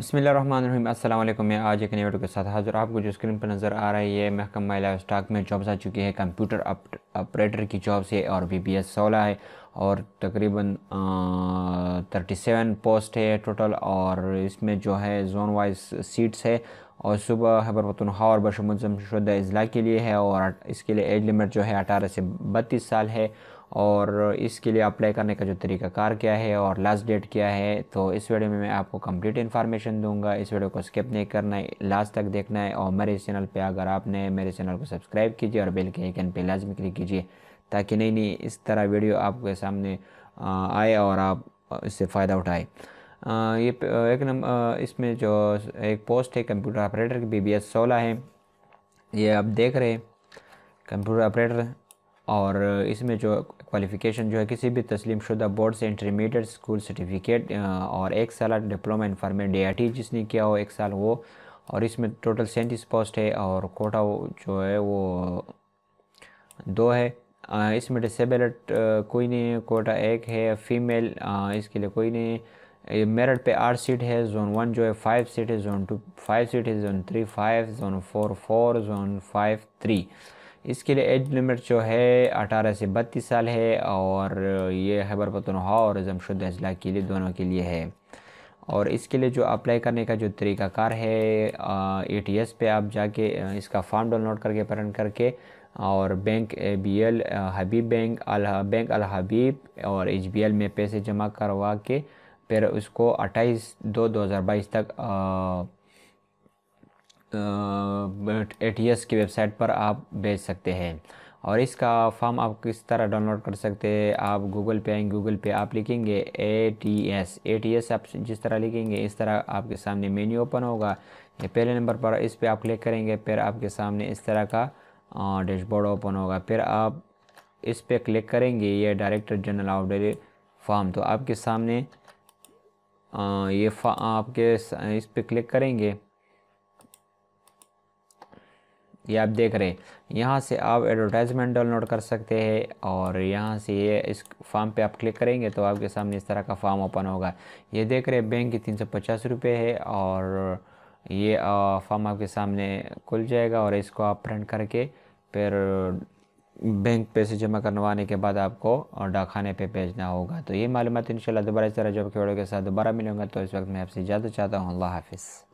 बसमिल असल मैं आज एक नई वीडियो के साथ हाजिर आपको जो स्क्रीन पर नज़र आ रही है महकमा लाइफ स्टॉक में जॉब्स आ चुकी है कंप्यूटर ऑपरेटर की जॉब से और बी बी एस सोलह है और तकरीबन थर्टी सेवन पोस्ट है टोटल और इसमें जो है जोन वाइज सीट्स है और सुबह हैबर पतनखा और बशमुजम शुदा अजला के लिए है और इसके लिए एज लिमिट जो है अठारह से बत्तीस साल है और इसके लिए अप्लाई करने का जो तरीकाकार क्या है और लास्ट डेट क्या है तो इस वीडियो में मैं आपको कंप्लीट इन्फॉर्मेशन दूंगा इस वीडियो को स्किप नहीं करना है लास्ट तक देखना है और मेरे चैनल पे अगर आपने मेरे चैनल को सब्सक्राइब कीजिए और बेल के आइकन पे लाजमी क्लिक कीजिए ताकि नई नई इस तरह वीडियो आपके सामने आए और आप इससे फ़ायदा उठाए ये एक नंबर इसमें जो एक पोस्ट है कंप्यूटर ऑपरेटर की बी बी है ये आप देख रहे हैं कंप्यूटर ऑपरेटर और इसमें जो क्वालिफ़िकेशन जो है किसी भी तस्लीम शुदा बोर्ड से इंटरमीडिएट स्कूल सर्टिफिकेट और एक साल डिप्लोमा इन फार्मे डी आई जिसने किया हो एक साल वो और इसमें टोटल सैंतीस पोस्ट है और कोटा जो है वो दो है इसमें डिसेबलट कोई नहीं है कोटा एक है फीमेल इसके लिए कोई नहीं है मेरठ पे आठ सीट है जोन वन जो है फाइव सीट है जोन टू फाइव सीट है zone three five zone four four zone five three इसके लिए एज लिमिट जो है अठारह से बत्तीस साल है और ये हैबर पतनहा और जमशुद अजला के लिए दोनों के लिए है और इसके लिए जो अप्लाई करने का जो तरीकाकार है ए टी एस पे आप जाके इसका फॉर्म डाउनलोड करके प्रिंट करके और bank A B L Habib bank Al bank Al Habib और एच बी एल में पैसे जमा करवा के फिर उसको अट्ठाईस दो दो हज़ार बाईस तक आ, ए टी एस की वेबसाइट पर आप भेज सकते हैं और इसका फॉर्म आप किस तरह डाउनलोड कर सकते हैं आप गूगल पे आएंगे गूगल पे आप लिखेंगे A T S A T S आप जिस तरह लिखेंगे इस तरह आपके सामने मेन्यू ओपन होगा पहले नंबर पर इस पर आप क्लिक करेंगे फिर आपके सामने इस तरह का डैशबोर्ड ओपन होगा फिर आप इस पर क्लिक करेंगे ये director general of daily form तो आपके सामने ये आपके इस पर क्लिक करेंगे ये आप देख रहे हैं यहाँ से आप एडवर्टाइजमेंट डाउनलोड कर सकते हैं और यहाँ से ये इस फॉर्म पे आप क्लिक करेंगे तो आपके सामने इस तरह का फॉर्म ओपन होगा ये देख रहे हैं बैंक की तीन सौ पचास रुपये है और ये फॉर्म आपके सामने खुल जाएगा और इसको आप प्रिंट करके फिर बैंक पैसे जमा करवाने के बाद आपको डाकखाने पे भेजना होगा तो ये मालूम तो इन दोबारा इस तरह जॉब के के साथ दोबारा मिलूंगा तो इस वक्त मैं आपसे ज़्यादा चाहता हूँ अल्लाह हाफिज़